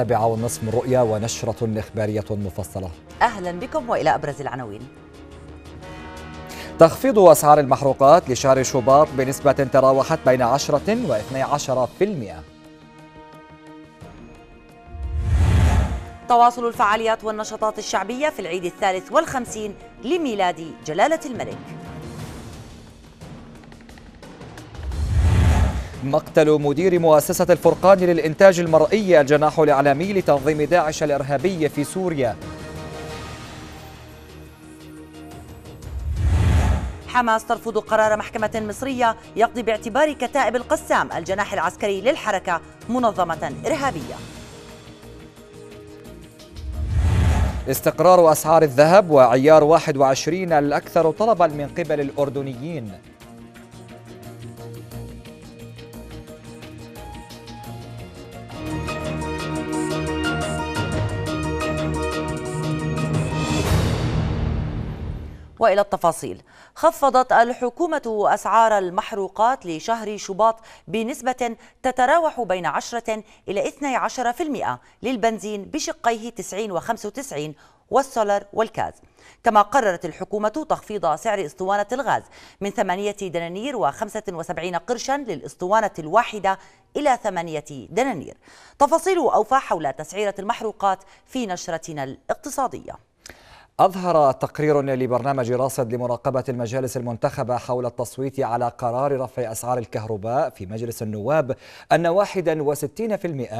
السابعة والنصف من رؤيا ونشرة إخبارية مفصلة أهلا بكم وإلى أبرز العناوين تخفيض أسعار المحروقات لشهر شباط بنسبة تراوحت بين 10 و 12% تواصل الفعاليات والنشاطات الشعبية في العيد الثالث والخمسين لميلاد جلالة الملك مقتل مدير مؤسسة الفرقان للإنتاج المرئي الجناح الإعلامي لتنظيم داعش الإرهابي في سوريا حماس ترفض قرار محكمة مصرية يقضي باعتبار كتائب القسام الجناح العسكري للحركة منظمة إرهابية استقرار أسعار الذهب وعيار 21 الأكثر طلبا من قبل الأردنيين والى التفاصيل خفضت الحكومه اسعار المحروقات لشهر شباط بنسبه تتراوح بين 10 الى 12% للبنزين بشقيه 90 و95 والسولر والكاز كما قررت الحكومة تخفيض سعر اسطوانة الغاز من 8 دنانير و75 قرشا للاسطوانة الواحدة إلى 8 دنانير تفاصيل أوفى حول تسعيرة المحروقات في نشرتنا الاقتصادية أظهر تقرير لبرنامج راصد لمراقبة المجالس المنتخبة حول التصويت على قرار رفع أسعار الكهرباء في مجلس النواب أن 61%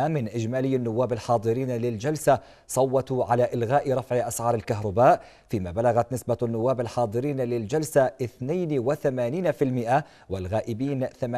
من إجمالي النواب الحاضرين للجلسة صوتوا على إلغاء رفع أسعار الكهرباء فيما بلغت نسبة النواب الحاضرين للجلسة 82% والغائبين 18%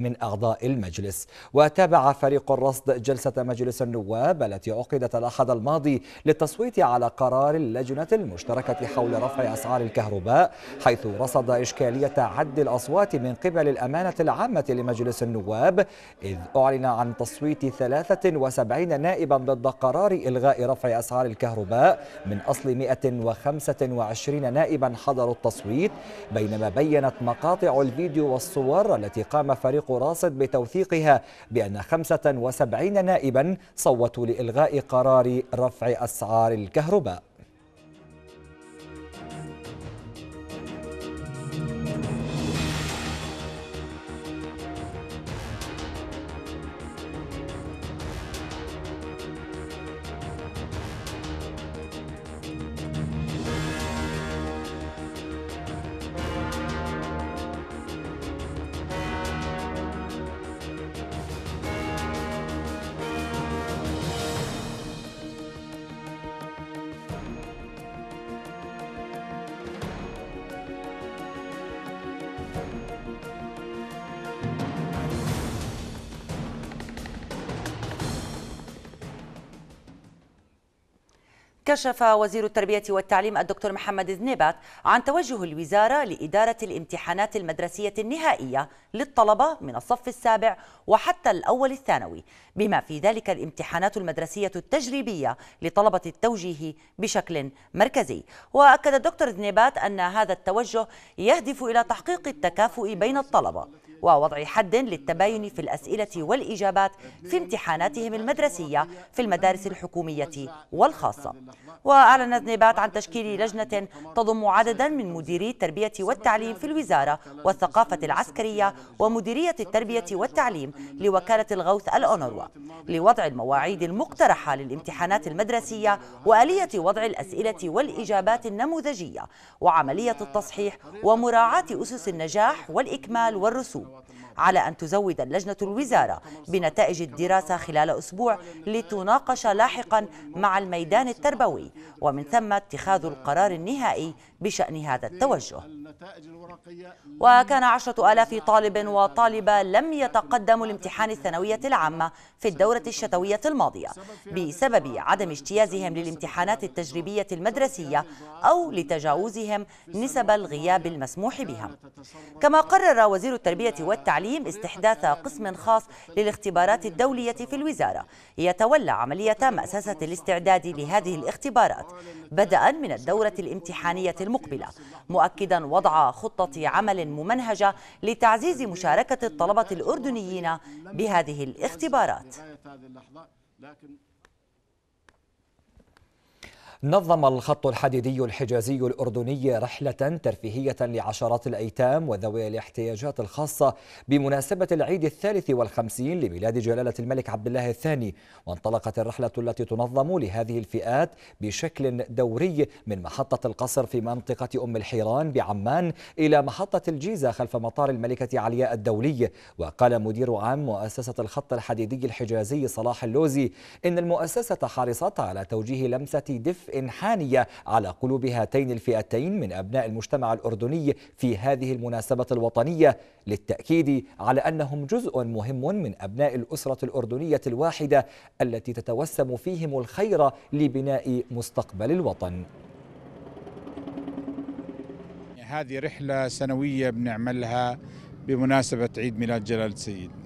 من أعضاء المجلس وتابع فريق الرصد جلسة مجلس النواب التي عقدت الأحد الماضي للتصويت على قرار قرار اللجنة المشتركة حول رفع أسعار الكهرباء حيث رصد إشكالية عد الأصوات من قبل الأمانة العامة لمجلس النواب إذ أعلن عن تصويت 73 نائبا ضد قرار إلغاء رفع أسعار الكهرباء من أصل 125 نائبا حضروا التصويت بينما بينت مقاطع الفيديو والصور التي قام فريق راصد بتوثيقها بأن 75 نائبا صوتوا لإلغاء قرار رفع أسعار الكهرباء كشف وزير التربية والتعليم الدكتور محمد ذنيبات عن توجه الوزارة لإدارة الامتحانات المدرسية النهائية للطلبة من الصف السابع وحتى الأول الثانوي بما في ذلك الامتحانات المدرسية التجريبية لطلبة التوجيه بشكل مركزي وأكد الدكتور ذنيبات أن هذا التوجه يهدف إلى تحقيق التكافؤ بين الطلبة ووضع حد للتباين في الأسئلة والإجابات في امتحاناتهم المدرسية في المدارس الحكومية والخاصة وأعلنت نيبات عن تشكيل لجنة تضم عددا من مديري التربية والتعليم في الوزارة والثقافة العسكرية ومديرية التربية والتعليم لوكالة الغوث الأونروا لوضع المواعيد المقترحة للامتحانات المدرسية وآلية وضع الأسئلة والإجابات النموذجية وعملية التصحيح ومراعاة أسس النجاح والإكمال والرسوب على أن تزود اللجنة الوزارة بنتائج الدراسة خلال أسبوع لتناقش لاحقا مع الميدان التربوي ومن ثم اتخاذ القرار النهائي بشأن هذا التوجه وكان عشرة ألاف طالب وطالبة لم يتقدموا لامتحان الثانوية العامة في الدورة الشتوية الماضية بسبب عدم اجتيازهم للامتحانات التجريبية المدرسية أو لتجاوزهم نسب الغياب المسموح بها كما قرر وزير التربية والتعليم استحداث قسم خاص للاختبارات الدولية في الوزارة يتولى عملية مأسسة الاستعداد لهذه الاختبارات بدءا من الدورة الامتحانية المقبلة مؤكدا وضع وضع خطة عمل ممنهجة لتعزيز مشاركة الطلبة الأردنيين بهذه الاختبارات نظم الخط الحديدي الحجازي الأردني رحلة ترفيهية لعشرات الأيتام وذوي الاحتياجات الخاصة بمناسبة العيد الثالث والخمسين لميلاد جلالة الملك عبد الله الثاني وانطلقت الرحلة التي تنظم لهذه الفئات بشكل دوري من محطة القصر في منطقة أم الحيران بعمان إلى محطة الجيزة خلف مطار الملكة علياء الدولي وقال مدير عام مؤسسة الخط الحديدي الحجازي صلاح اللوزي إن المؤسسة حرصت على توجيه لمسة دفء حانية على قلوب هاتين الفئتين من أبناء المجتمع الأردني في هذه المناسبة الوطنية للتأكيد على أنهم جزء مهم من أبناء الأسرة الأردنية الواحدة التي تتوسم فيهم الخير لبناء مستقبل الوطن هذه رحلة سنوية بنعملها بمناسبة عيد ميلاد جلالة سيدنا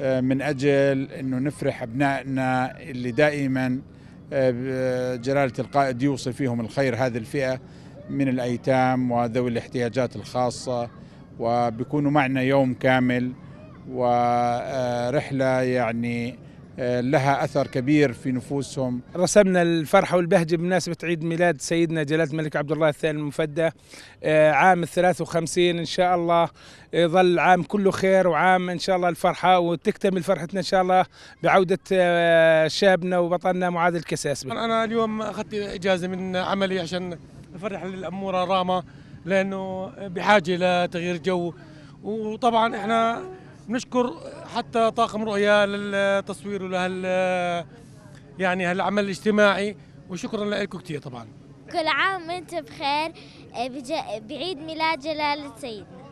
آه، من أجل أنه نفرح أبنائنا اللي دائماً آه، جلالة القائد يوصي فيهم الخير هذه الفئة من الأيتام وذوي الاحتياجات الخاصة وبيكونوا معنا يوم كامل ورحلة يعني آه، لها أثر كبير في نفوسهم رسمنا الفرحة والبهجة بمناسبة عيد ميلاد سيدنا جلالة الملك عبد الله الثاني المفدى آه، عام الثلاث وخمسين إن شاء الله يظل آه، عام كله خير وعام إن شاء الله الفرحة وتكتمل فرحتنا إن شاء الله بعودة شابنا وبطلنا معاذ الكساس أنا اليوم أخذت إجازة من عملي عشان أفرح الأمورة راما لأنه بحاجة لتغيير جو وطبعا إحنا بنشكر حتى طاقم رؤيا للتصوير ولهال يعني هالعمل الاجتماعي وشكرا لكم كثير طبعا كل عام وانت بخير بعيد ميلاد جلالة سيدنا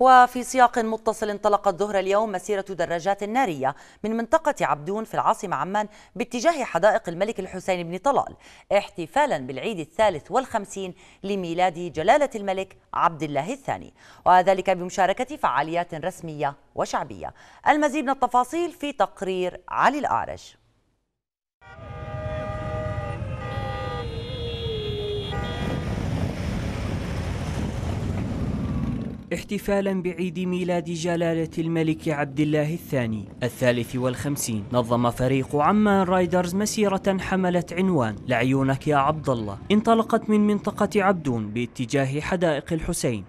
وفي سياق متصل انطلقت ظهر اليوم مسيرة دراجات نارية من منطقة عبدون في العاصمة عمان باتجاه حدائق الملك الحسين بن طلال احتفالا بالعيد الثالث والخمسين لميلاد جلالة الملك عبد الله الثاني وذلك بمشاركة فعاليات رسمية وشعبية المزيد من التفاصيل في تقرير علي الأعرج احتفالا بعيد ميلاد جلالة الملك عبد الله الثاني الثالث والخمسين نظم فريق عمان رايدرز مسيرة حملت عنوان لعيونك يا عبد الله انطلقت من منطقة عبدون باتجاه حدائق الحسين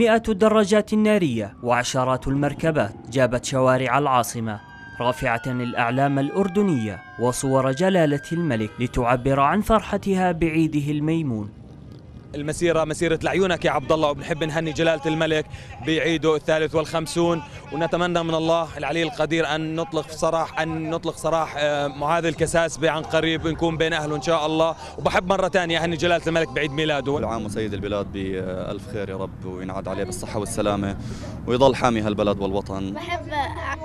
مئات الدراجات النارية وعشرات المركبات جابت شوارع العاصمة رافعة الأعلام الأردنية وصور جلالة الملك لتعبر عن فرحتها بعيده الميمون المسيرة مسيرة لعيونك يا عبد الله وبنحب نهني جلالة الملك بعيده الثالث والخمسون ونتمنى من الله العلي القدير أن نطلق سراح أن نطلق سراح آه، معاذ الكساس عن قريب ونكون بين أهله إن شاء الله وبحب مرة ثانية أهني جلالة الملك بعيد ميلاده كل عام وسيد البلاد بألف آه، خير يا رب وينعاد عليه بالصحة والسلامة ويضل حامي هالبلد والوطن بحب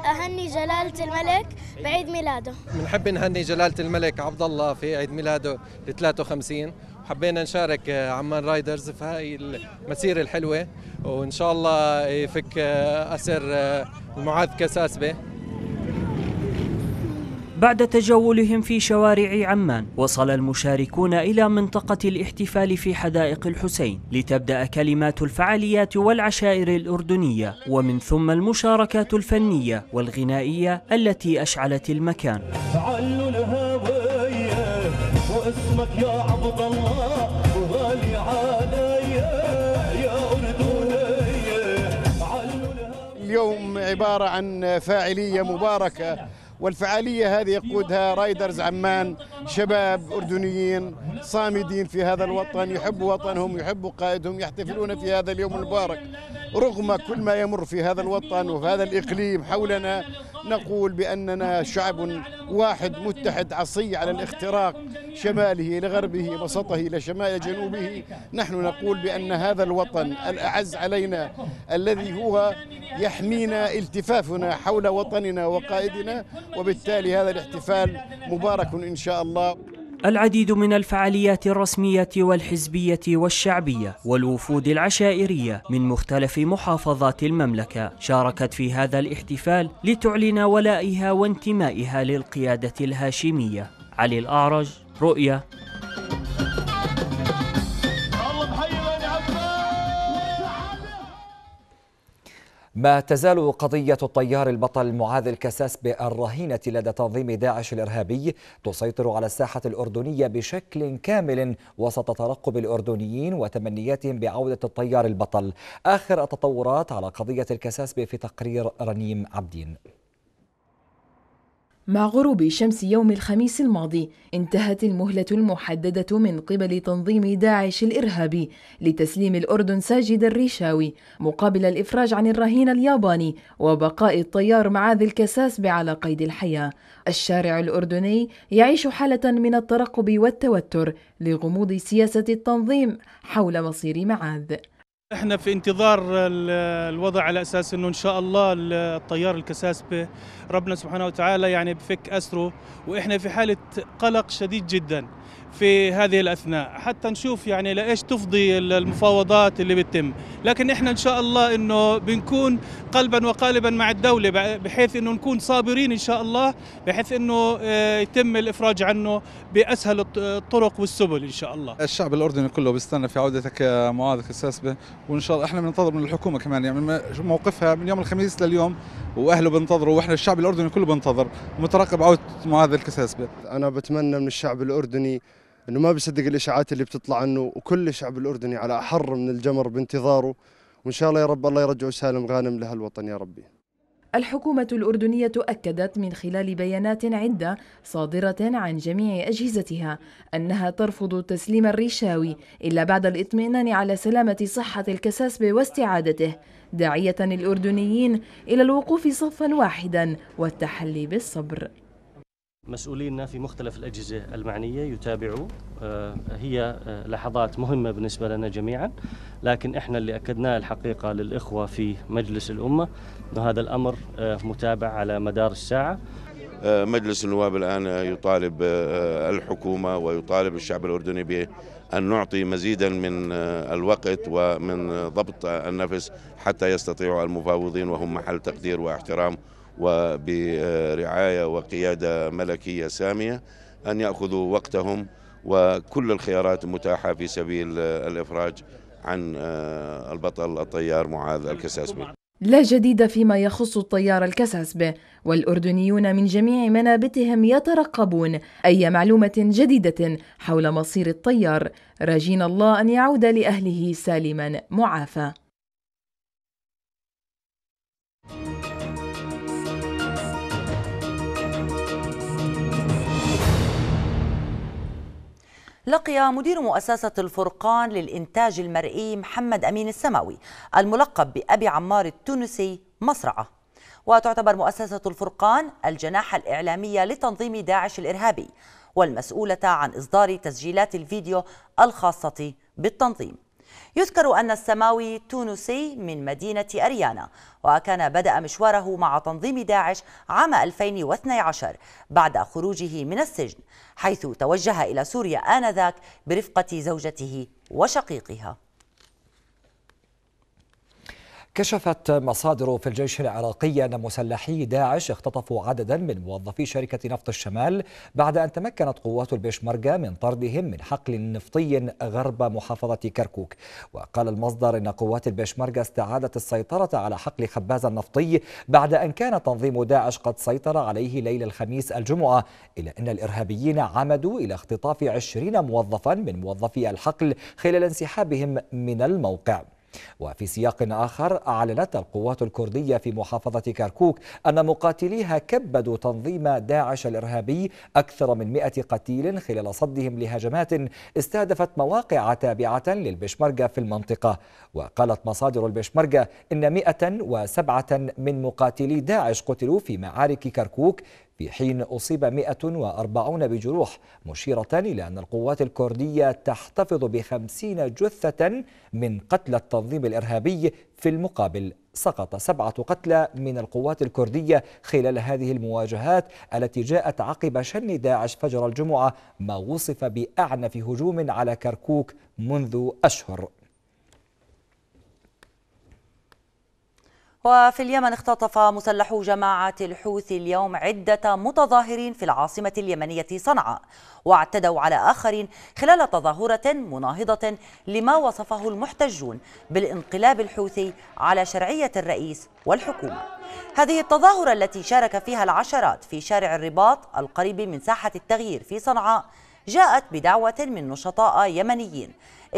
أهني جلالة الملك بعيد ميلاده بنحب نهني جلالة الملك عبد الله في عيد ميلاده ل 53 حبينا نشارك آه، عمان رايدرز في هاي المسيره الحلوه وان شاء الله يفك آه، اسر المعاذ آه، كساسبه بعد تجولهم في شوارع عمان وصل المشاركون إلى منطقة الاحتفال في حدائق الحسين لتبدأ كلمات الفعاليات والعشائر الأردنية ومن ثم المشاركات الفنية والغنائية التي أشعلت المكان تعالوا لها واسمك يا عبد الله عبارة عن فاعلية مباركة والفعالية هذه يقودها رايدرز عمان شباب أردنيين صامدين في هذا الوطن يحبوا وطنهم يحبوا قائدهم يحتفلون في هذا اليوم المبارك رغم كل ما يمر في هذا الوطن وفي هذا الإقليم حولنا نقول بأننا شعب واحد متحد عصي على الاختراق شماله لغربه وسطه إلى شمال جنوبه نحن نقول بأن هذا الوطن الأعز علينا الذي هو يحمينا التفافنا حول وطننا وقائدنا وبالتالي هذا الاحتفال مبارك إن شاء الله العديد من الفعاليات الرسمية والحزبية والشعبية والوفود العشائرية من مختلف محافظات المملكة شاركت في هذا الاحتفال لتعلن ولائها وانتمائها للقيادة الهاشمية علي الأعرج رؤية ما تزال قضية الطيار البطل معاذ الكساسبي الرهينة لدى تنظيم داعش الإرهابي تسيطر على الساحة الأردنية بشكل كامل وسط ترقب الأردنيين وتمنياتهم بعودة الطيار البطل آخر التطورات على قضية الكساسبي في تقرير رنيم عبدين مع غروب شمس يوم الخميس الماضي انتهت المهلة المحددة من قبل تنظيم داعش الإرهابي لتسليم الأردن ساجد الريشاوي مقابل الإفراج عن الرهين الياباني وبقاء الطيار معاذ الكساس على قيد الحياة الشارع الأردني يعيش حالة من الترقب والتوتر لغموض سياسة التنظيم حول مصير معاذ احنا في انتظار الوضع على اساس انه ان شاء الله الطيار الكساسبه ربنا سبحانه وتعالى يعني بفك اسره واحنا في حاله قلق شديد جدا في هذه الاثناء حتى نشوف يعني لايش تفضي المفاوضات اللي بتتم لكن احنا ان شاء الله انه بنكون قلبا وقالبا مع الدوله بحيث انه نكون صابرين ان شاء الله بحيث انه آه، يتم الافراج عنه باسهل الطرق والسبل ان شاء الله الشعب الاردني كله بيستنى في عودتك معاذ الساسبه وان شاء الله احنا بننتظر من الحكومه كمان يعني موقفها من يوم الخميس لليوم واهله بينتظروا واحنا الشعب الاردني كله بينتظر مترقب عوده معاذ الكساسبه انا بتمنى من الشعب الاردني انه ما بيصدق الاشاعات اللي بتطلع عنه وكل الشعب الاردني على احر من الجمر بانتظاره وان شاء الله يا رب الله يرجعه سالم غانم لهالوطن يا ربي الحكومة الأردنية أكدت من خلال بيانات عدة صادرة عن جميع أجهزتها أنها ترفض تسليم الريشاوي إلا بعد الإطمئنان على سلامة صحة الكساسبة واستعادته داعية الأردنيين إلى الوقوف صفا واحدا والتحلي بالصبر مسؤولينا في مختلف الأجهزة المعنية يتابعوا آه، هي آه، لحظات مهمة بالنسبة لنا جميعا لكن إحنا اللي أكدناه الحقيقة للإخوة في مجلس الأمة أن هذا الأمر آه، متابع على مدار الساعة مجلس النواب الآن يطالب الحكومة ويطالب الشعب الأردني بأن نعطي مزيدا من الوقت ومن ضبط النفس حتى يستطيع المفاوضين وهم محل تقدير واحترام وبرعاية وقيادة ملكية سامية أن يأخذوا وقتهم وكل الخيارات متاحة في سبيل الإفراج عن آه، البطل الطيار معاذ الكساسبي لا جديد فيما يخص الطيار الكساسبي والأردنيون من جميع منابتهم يترقبون أي معلومة جديدة حول مصير الطيار راجين الله أن يعود لأهله سالما معافى لقي مدير مؤسسة الفرقان للإنتاج المرئي محمد أمين السماوي الملقب بأبي عمار التونسي مصرعه وتعتبر مؤسسة الفرقان الجناح الإعلامية لتنظيم داعش الإرهابي والمسؤولة عن إصدار تسجيلات الفيديو الخاصة بالتنظيم يذكر أن السماوي تونسي من مدينة أريانا وكان بدأ مشواره مع تنظيم داعش عام 2012 بعد خروجه من السجن حيث توجه إلى سوريا آنذاك برفقة زوجته وشقيقها كشفت مصادر في الجيش العراقي أن مسلحي داعش اختطفوا عددا من موظفي شركة نفط الشمال بعد أن تمكنت قوات البشمركة من طردهم من حقل نفطي غرب محافظة كركوك وقال المصدر أن قوات البشمركة استعادت السيطرة على حقل خباز النفطي بعد أن كان تنظيم داعش قد سيطر عليه ليلة الخميس الجمعة إلا أن الإرهابيين عمدوا إلى اختطاف عشرين موظفا من موظفي الحقل خلال انسحابهم من الموقع وفي سياق آخر أعلنت القوات الكردية في محافظة كركوك أن مقاتليها كبدوا تنظيم داعش الإرهابي أكثر من 100 قتيل خلال صدهم لهجمات استهدفت مواقع تابعة للبشمركة في المنطقة وقالت مصادر البشمركة إن 107 من مقاتلي داعش قتلوا في معارك كركوك في حين أصيب 140 بجروح مشيرة إلى أن القوات الكردية تحتفظ بخمسين جثة من قتلى التنظيم الإرهابي في المقابل سقط سبعة قتلى من القوات الكردية خلال هذه المواجهات التي جاءت عقب شن داعش فجر الجمعة ما وصف بأعنف هجوم على كركوك منذ أشهر وفي اليمن اختطف مسلحو جماعة الحوثي اليوم عدة متظاهرين في العاصمة اليمنية صنعاء واعتدوا على آخرين خلال تظاهرة مناهضة لما وصفه المحتجون بالانقلاب الحوثي على شرعية الرئيس والحكومة هذه التظاهرة التي شارك فيها العشرات في شارع الرباط القريب من ساحة التغيير في صنعاء جاءت بدعوة من نشطاء يمنيين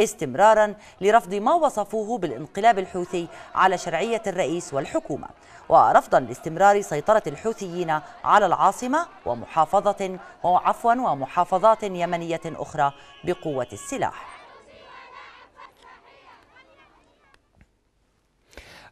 استمرارا لرفض ما وصفوه بالانقلاب الحوثي على شرعية الرئيس والحكومة ورفضا لاستمرار سيطرة الحوثيين على العاصمة ومحافظة وعفوا ومحافظات يمنية أخرى بقوة السلاح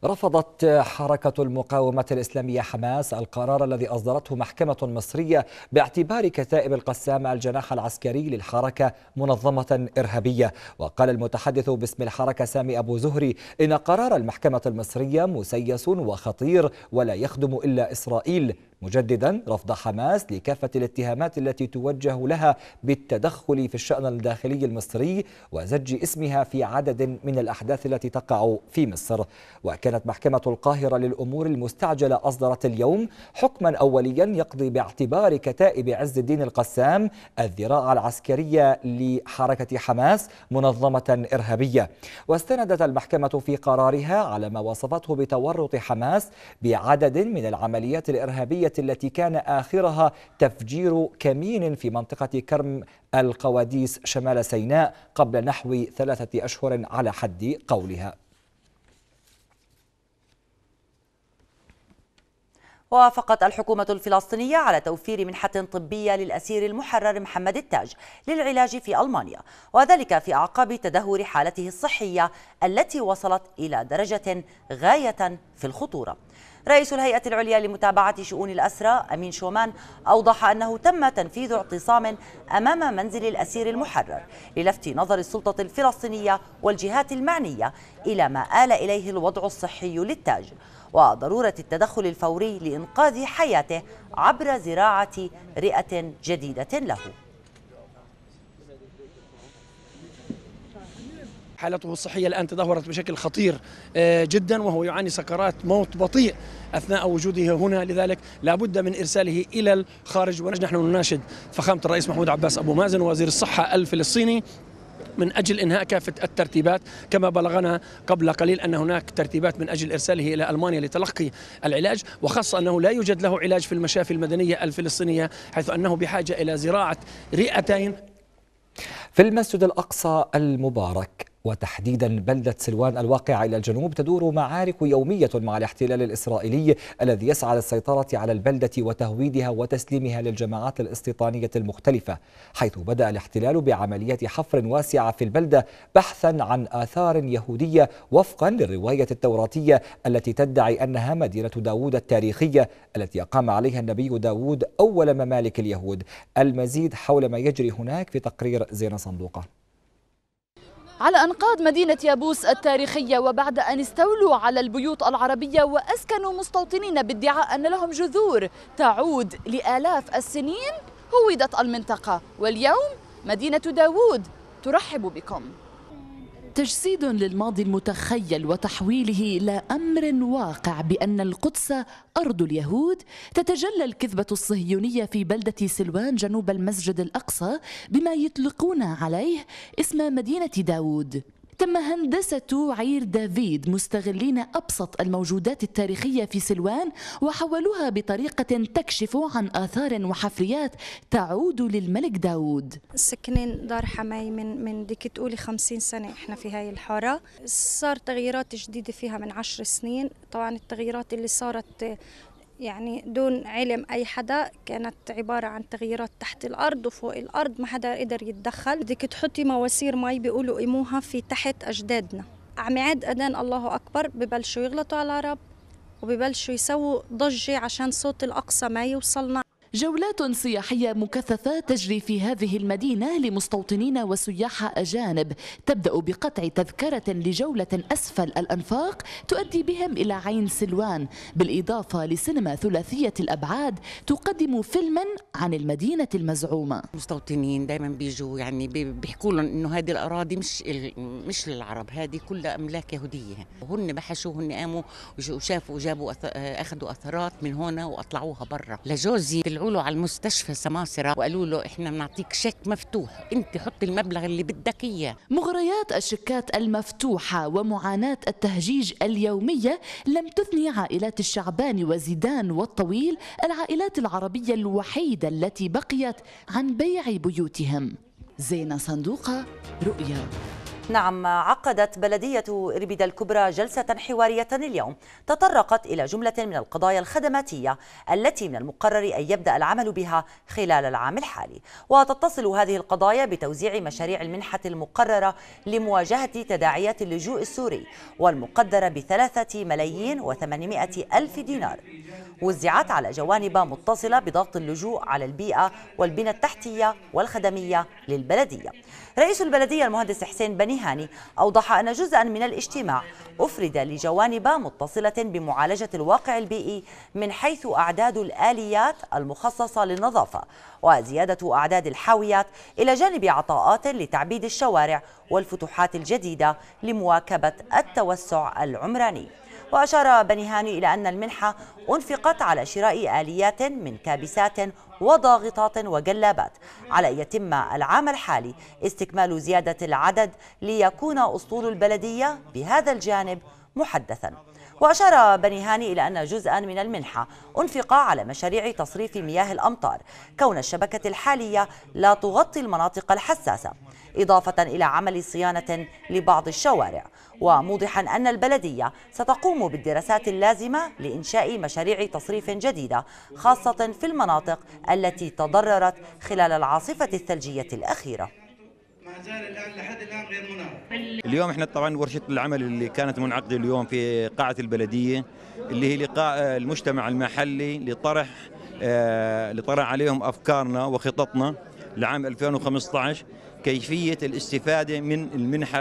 رفضت حركة المقاومة الإسلامية حماس القرار الذي أصدرته محكمة مصرية باعتبار كتائب القسام الجناح العسكري للحركة منظمة إرهابية وقال المتحدث باسم الحركة سامي أبو زهري إن قرار المحكمة المصرية مسيس وخطير ولا يخدم إلا إسرائيل مجددا رفض حماس لكافة الاتهامات التي توجه لها بالتدخل في الشأن الداخلي المصري وزج اسمها في عدد من الأحداث التي تقع في مصر وكانت محكمة القاهرة للأمور المستعجلة أصدرت اليوم حكما أوليا يقضي باعتبار كتائب عز الدين القسام الذراع العسكرية لحركة حماس منظمة إرهابية واستندت المحكمة في قرارها على ما وصفته بتورط حماس بعدد من العمليات الإرهابية العسكرية التي كان آخرها تفجير كمين في منطقة كرم القواديس شمال سيناء قبل نحو ثلاثة أشهر على حد قولها وافقت الحكومة الفلسطينية على توفير منحة طبية للأسير المحرر محمد التاج للعلاج في ألمانيا وذلك في أعقاب تدهور حالته الصحية التي وصلت إلى درجة غاية في الخطورة رئيس الهيئة العليا لمتابعة شؤون الأسرى أمين شومان أوضح أنه تم تنفيذ اعتصام أمام منزل الأسير المحرر للفت نظر السلطة الفلسطينية والجهات المعنية إلى ما آل إليه الوضع الصحي للتاج وضرورة التدخل الفوري لإنقاذ حياته عبر زراعة رئة جديدة له حالته الصحية الآن تدهورت بشكل خطير آه، جدا وهو يعاني سكرات موت بطيء أثناء وجوده هنا لذلك لابد من إرساله إلى الخارج ونحن نناشد فخامة الرئيس محمود عباس أبو مازن وزير الصحة الفلسطيني من اجل انهاء كافه الترتيبات كما بلغنا قبل قليل ان هناك ترتيبات من اجل ارساله الى المانيا لتلقي العلاج وخاصه انه لا يوجد له علاج في المشافي المدنيه الفلسطينيه حيث انه بحاجه الى زراعه رئتين في المسجد الاقصى المبارك وتحديدا بلدة سلوان الواقعة إلى الجنوب تدور معارك يومية مع الاحتلال الإسرائيلي الذي يسعى للسيطرة على البلدة وتهويدها وتسليمها للجماعات الاستيطانية المختلفة حيث بدأ الاحتلال بعملية حفر واسعة في البلدة بحثا عن آثار يهودية وفقا للرواية التوراتية التي تدعي أنها مدينة داود التاريخية التي أقام عليها النبي داود أول ممالك اليهود المزيد حول ما يجري هناك في تقرير زين صندوقه على أنقاض مدينة يابوس التاريخية وبعد أن استولوا على البيوت العربية وأسكنوا مستوطنين بادعاء أن لهم جذور تعود لآلاف السنين هودت المنطقة واليوم مدينة داوود ترحب بكم تجسيد للماضي المتخيل وتحويله إلى أمر واقع بأن القدس أرض اليهود تتجلى الكذبة الصهيونية في بلدة سلوان جنوب المسجد الأقصى بما يطلقون عليه اسم مدينة داود تم هندسة عير دافيد مستغلين أبسط الموجودات التاريخية في سلوان وحولوها بطريقة تكشف عن آثار وحفريات تعود للملك داود سكنين دار حماي من من بدك تقولي 50 سنة احنا في هاي الحارة صار تغييرات جديدة فيها من 10 سنين طبعا التغييرات اللي صارت يعني دون علم أي حدا كانت عبارة عن تغييرات تحت الأرض وفوق الأرض ما حدا قدر يتدخل بدك تحطي مواسير مي بيقولوا قيموها في تحت أجدادنا عم يعد أذان الله أكبر ببلشوا يغلطوا على العرب وببلشوا يسووا ضجة عشان صوت الأقصى ما يوصلنا جولات سياحية مكثفة تجري في هذه المدينة لمستوطنين وسياح أجانب تبدأ بقطع تذكرة لجولة أسفل الأنفاق تؤدي بهم إلى عين سلوان بالإضافة لسينما ثلاثية الأبعاد تقدم فيلما عن المدينة المزعومة المستوطنين دائما بيجوا يعني بيحكوا لهم إنه هذه الأراضي مش مش للعرب هذه كلها أملاك يهودية هن بحشوا هن قاموا وشافوا وجابوا آه، أخذوا أثرات من هنا وأطلعوها برا لجوزي طلعوا نقول له على المستشفى سماسرة وقالوا له احنا بنعطيك شيك مفتوح انت حط المبلغ اللي بدك اياه مغريات الشيكات المفتوحة ومعاناة التهجيج اليومية لم تثني عائلات الشعبان وزيدان والطويل العائلات العربية الوحيدة التي بقيت عن بيع بيوتهم زينة صندوقة رؤيا نعم عقدت بلدية إربد الكبرى جلسة حوارية اليوم تطرقت إلى جملة من القضايا الخدماتية التي من المقرر أن يبدأ العمل بها خلال العام الحالي وتتصل هذه القضايا بتوزيع مشاريع المنحة المقررة لمواجهة تداعيات اللجوء السوري والمقدرة بثلاثة ملايين وثمانمائة ألف دينار وزعت على جوانب متصلة بضغط اللجوء على البيئة والبنى التحتية والخدمية للبلدية رئيس البلدية المهندس حسين بني هاني أوضح أن جزءا من الاجتماع أفرد لجوانب متصلة بمعالجة الواقع البيئي من حيث أعداد الآليات المخصصة للنظافة وزيادة أعداد الحاويات إلى جانب عطاءات لتعبيد الشوارع والفتوحات الجديدة لمواكبة التوسع العمراني وأشار بنيهاني إلى أن المنحة أنفقت على شراء آليات من كابسات وضاغطات وجلابات على أن يتم العام الحالي استكمال زيادة العدد ليكون أسطول البلدية بهذا الجانب محدثا وأشار بنيهاني إلى أن جزءا من المنحة أنفق على مشاريع تصريف مياه الأمطار كون الشبكة الحالية لا تغطي المناطق الحساسة إضافة إلى عمل صيانة لبعض الشوارع وموضحا أن البلدية ستقوم بالدراسات اللازمة لإنشاء مشاريع تصريف جديدة خاصة في المناطق التي تضررت خلال العاصفة الثلجية الأخيرة اليوم احنا طبعا ورشه العمل اللي كانت منعقده اليوم في قاعه البلديه اللي هي لقاء آه، المجتمع المحلي لطرح آه، لطرح عليهم افكارنا وخططنا لعام 2015 كيفية الاستفادة من المنحة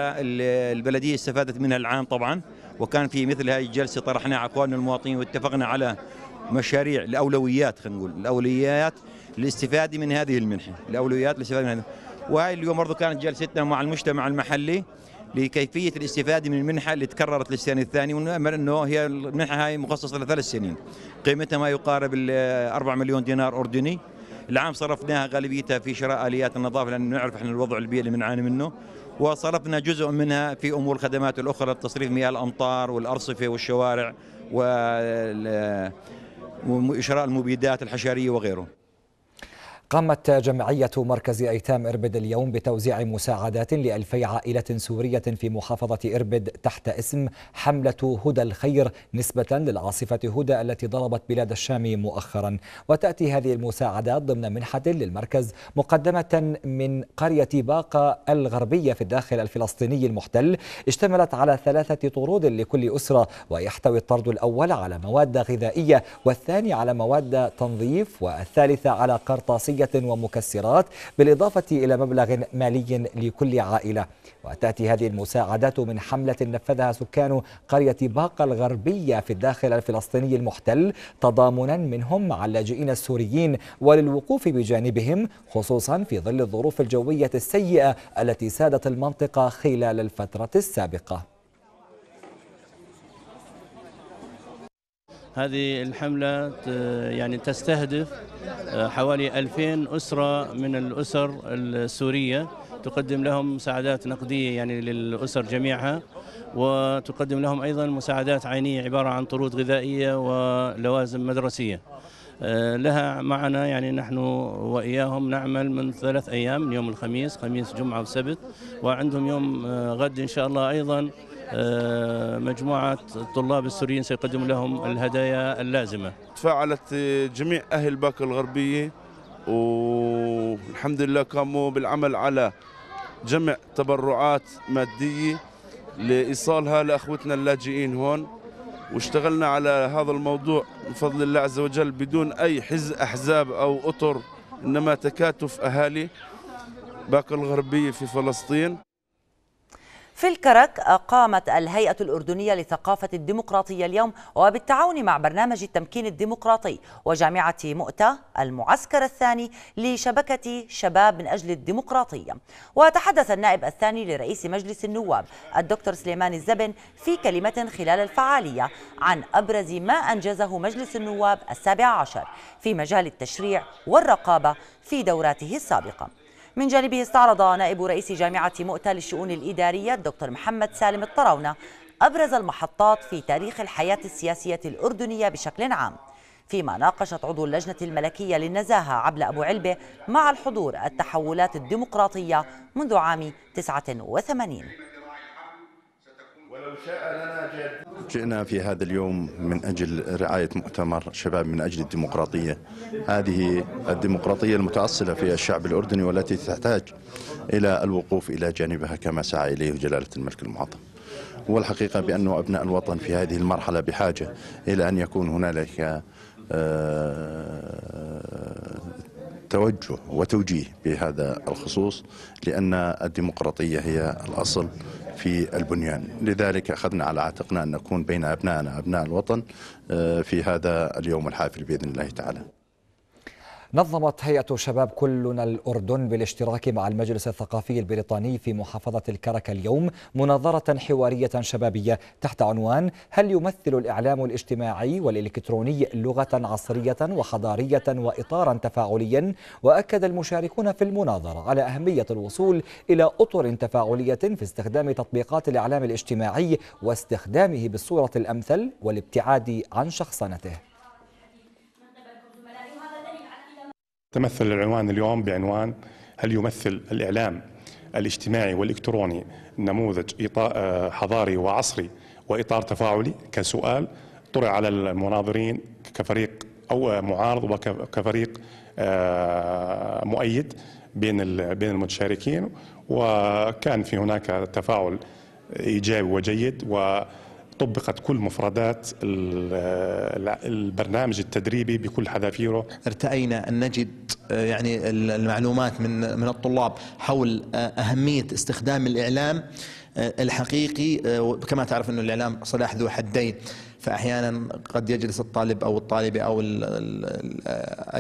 البلدية استفادت منها العام طبعا وكان في مثل هذه الجلسة طرحناها على أخواننا المواطنين واتفقنا على مشاريع الأولويات خلينا نقول الأولويات للاستفادة من هذه المنحة الأولويات للاستفادة من هذه وهي اليوم برضه كانت جلستنا مع المجتمع المحلي لكيفية الاستفادة من المنحة اللي تكررت للسنة الثانية ونأمل أنه هي المنحة هاي مخصصة لثلاث سنين قيمتها ما يقارب 4 مليون دينار أردني العام صرفناها غالبيتها في شراء اليات النظافه لان نعرف احنا الوضع البيئي اللي بنعاني منه وصرفنا جزء منها في امور الخدمات الاخرى تصريف مياه الامطار والارصفه والشوارع وشراء المبيدات الحشريه وغيره قامت جمعية مركز أيتام إربد اليوم بتوزيع مساعدات لألفي عائلة سورية في محافظة إربد تحت اسم حملة هدى الخير نسبة للعاصفة هدى التي ضربت بلاد الشام مؤخرا وتأتي هذه المساعدات ضمن منحة للمركز مقدمة من قرية باقة الغربية في الداخل الفلسطيني المحتل اشتملت على ثلاثة طرود لكل أسرة ويحتوي الطرد الأول على مواد غذائية والثاني على مواد تنظيف والثالثة على قرطاسية غازية ومكسرات بالإضافة إلى مبلغ مالي لكل عائلة وتأتي هذه المساعدات من حملة نفذها سكان قرية باقة الغربية في الداخل الفلسطيني المحتل تضامنا منهم مع اللاجئين السوريين وللوقوف بجانبهم خصوصا في ظل الظروف الجوية السيئة التي سادت المنطقة خلال الفترة السابقة هذه الحملة يعني تستهدف آه، حوالي 2000 أسرة من الأسر السورية تقدم لهم مساعدات نقدية يعني للأسر جميعها وتقدم لهم أيضا مساعدات عينية عبارة عن طرود غذائية ولوازم مدرسية آه، لها معنا يعني نحن وإياهم نعمل من ثلاث أيام من يوم الخميس خميس جمعة وسبت وعندهم يوم آه، غد إن شاء الله أيضا آه، مجموعة الطلاب السوريين سيقدم لهم الهدايا اللازمة تفاعلت جميع أهل باكر الغربية والحمد لله قاموا بالعمل على جمع تبرعات مادية لإيصالها لأخوتنا اللاجئين هون واشتغلنا على هذا الموضوع بفضل الله عز وجل بدون أي حز أحزاب أو أطر إنما تكاتف أهالي باكر الغربية في فلسطين في الكرك أقامت الهيئة الأردنية لثقافة الديمقراطية اليوم وبالتعاون مع برنامج التمكين الديمقراطي وجامعة مؤتة المعسكر الثاني لشبكة شباب من أجل الديمقراطية وتحدث النائب الثاني لرئيس مجلس النواب الدكتور سليمان الزبن في كلمة خلال الفعالية عن أبرز ما أنجزه مجلس النواب السابع عشر في مجال التشريع والرقابة في دوراته السابقة من جانبه استعرض نائب رئيس جامعة مؤتة للشؤون الإدارية الدكتور محمد سالم الطراونة أبرز المحطات في تاريخ الحياة السياسية الأردنية بشكل عام فيما ناقشت عضو اللجنة الملكية للنزاهة عبل أبو علبة مع الحضور التحولات الديمقراطية منذ عام 89 ولو شاء لنا جاد جئنا في هذا اليوم من أجل رعاية مؤتمر شباب من أجل الديمقراطية هذه الديمقراطية المتأصلة في الشعب الأردني والتي تحتاج إلى الوقوف إلى جانبها كما سعى إليه جلالة الملك المعظم والحقيقة بأن أبناء الوطن في هذه المرحلة بحاجة إلى أن يكون هنالك آه، توجه وتوجيه بهذا الخصوص لأن الديمقراطية هي الأصل في البنيان لذلك أخذنا على عاتقنا أن نكون بين أبنائنا أبناء الوطن آه، في هذا اليوم الحافل بإذن الله تعالى نظمت هيئة شباب كلنا الأردن بالاشتراك مع المجلس الثقافي البريطاني في محافظة الكرك اليوم مناظرة حوارية شبابية تحت عنوان هل يمثل الإعلام الاجتماعي والإلكتروني لغة عصرية وحضارية وإطارا تفاعليا وأكد المشاركون في المناظرة على أهمية الوصول إلى أطر تفاعلية في استخدام تطبيقات الإعلام الاجتماعي واستخدامه بالصورة الأمثل والابتعاد عن شخصنته تمثل العنوان اليوم بعنوان هل يمثل الإعلام الاجتماعي والإلكتروني نموذج آه، حضاري وعصري وإطار تفاعلي كسؤال طرع على المناظرين كفريق أو آه، معارض وكفريق آه، مؤيد بين بين المتشاركين وكان في هناك تفاعل إيجابي وجيد و طبقت كل مفردات البرنامج التدريبي بكل حذافيره ارتأينا أن نجد آه، يعني المعلومات من من الطلاب حول آه، أهمية استخدام الإعلام آه، الحقيقي كما تعرف أن الإعلام سلاح ذو حدين فاحيانا قد يجلس الطالب او الطالبه او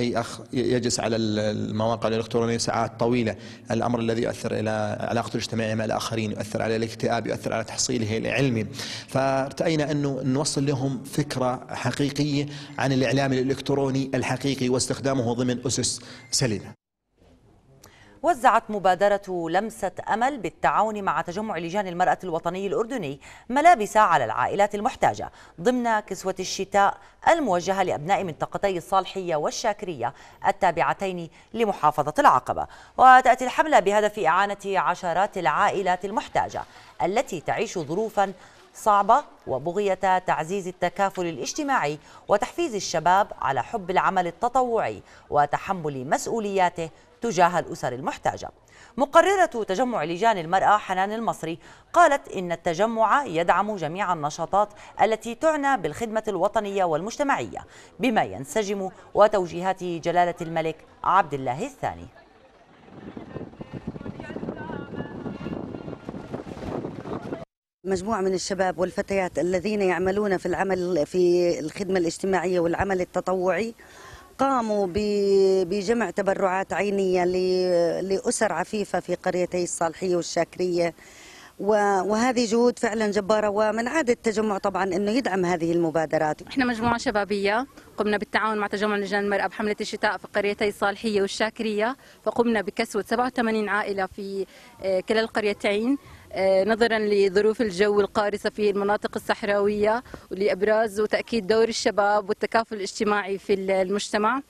اي اخ يجلس على المواقع الالكترونيه ساعات طويله الامر الذي يؤثر الى علاقته الاجتماعيه مع الاخرين يؤثر على الاكتئاب يؤثر على تحصيله العلمي فارتأينا انه نوصل لهم فكره حقيقيه عن الاعلام الالكتروني الحقيقي واستخدامه ضمن اسس سليمه وزعت مبادرة لمسة أمل بالتعاون مع تجمع لجان المرأة الوطني الأردني ملابس على العائلات المحتاجة ضمن كسوة الشتاء الموجهة لأبناء منطقتي الصالحية والشاكرية التابعتين لمحافظة العقبة وتأتي الحملة بهدف إعانة عشرات العائلات المحتاجة التي تعيش ظروفاً صعبة وبغية تعزيز التكافل الاجتماعي وتحفيز الشباب على حب العمل التطوعي وتحمل مسؤولياته تجاه الأسر المحتاجة مقررة تجمع لجان المرأة حنان المصري قالت إن التجمع يدعم جميع النشاطات التي تعنى بالخدمة الوطنية والمجتمعية بما ينسجم وتوجيهات جلالة الملك عبد الله الثاني مجموعة من الشباب والفتيات الذين يعملون في العمل في الخدمة الاجتماعية والعمل التطوعي قاموا بجمع تبرعات عينية لأسر عفيفة في قريتي الصالحية والشاكرية وهذه جهود فعلا جبارة ومن عادة التجمع طبعا أنه يدعم هذه المبادرات إحنا مجموعة شبابية قمنا بالتعاون مع تجمع لجان المرأة بحملة الشتاء في قريتي الصالحية والشاكرية فقمنا بكسوة 87 عائلة في آه، كلا القريتين آه، نظرا لظروف الجو القارصة في المناطق الصحراوية ولإبراز وتأكيد دور الشباب والتكافل الاجتماعي في المجتمع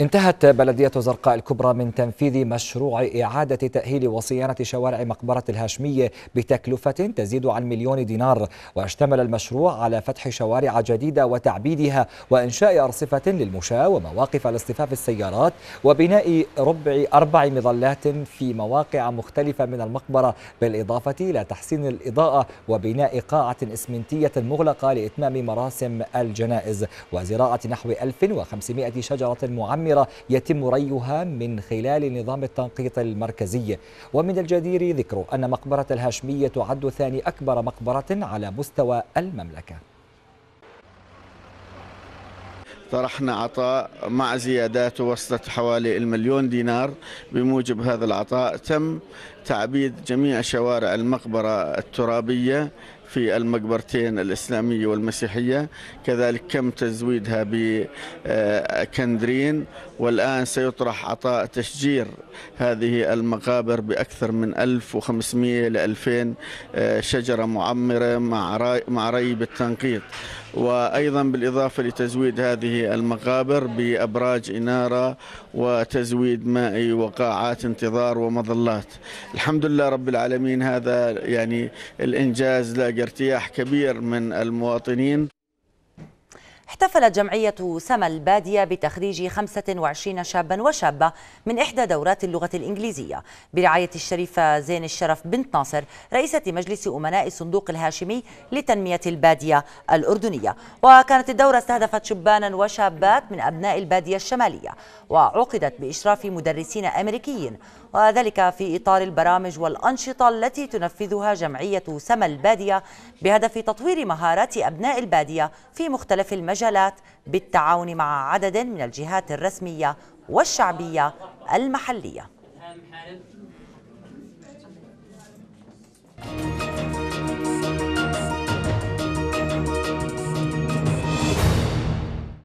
انتهت بلدية زرقاء الكبرى من تنفيذ مشروع إعادة تأهيل وصيانة شوارع مقبرة الهاشمية بتكلفة تزيد عن مليون دينار واشتمل المشروع على فتح شوارع جديدة وتعبيدها وإنشاء أرصفة للمشاة ومواقف لاصطفاف السيارات وبناء ربع أربع مظلات في مواقع مختلفة من المقبرة بالإضافة إلى تحسين الإضاءة وبناء قاعة إسمنتية مغلقة لإتمام مراسم الجنائز وزراعة نحو 1500 شجرة معمرة مستمرة يتم ريها من خلال نظام التنقيط المركزي ومن الجدير ذكر أن مقبرة الهاشمية تعد ثاني أكبر مقبرة على مستوى المملكة طرحنا عطاء مع زيادات وصلت حوالي المليون دينار بموجب هذا العطاء تم تعبيد جميع شوارع المقبرة الترابية في المقبرتين الإسلامية والمسيحية كذلك كم تزويدها بكندرين والآن سيطرح عطاء تشجير هذه المقابر بأكثر من 1500 ل 2000 شجرة معمرة مع ري بالتنقيط وأيضا بالإضافة لتزويد هذه المقابر بأبراج إنارة وتزويد مائي وقاعات انتظار ومظلات الحمد لله رب العالمين هذا يعني الإنجاز لاقى ارتياح كبير من المواطنين احتفلت جمعية سما البادية بتخريج 25 شابا وشابة من إحدى دورات اللغة الإنجليزية برعاية الشريفة زين الشرف بنت ناصر رئيسة مجلس أمناء الصندوق الهاشمي لتنمية البادية الأردنية وكانت الدورة استهدفت شبانا وشابات من أبناء البادية الشمالية وعقدت بإشراف مدرسين أمريكيين وذلك في إطار البرامج والأنشطة التي تنفذها جمعية سما البادية بهدف تطوير مهارات أبناء البادية في مختلف المجالات المجالات بالتعاون مع عدد من الجهات الرسمية والشعبية المحلية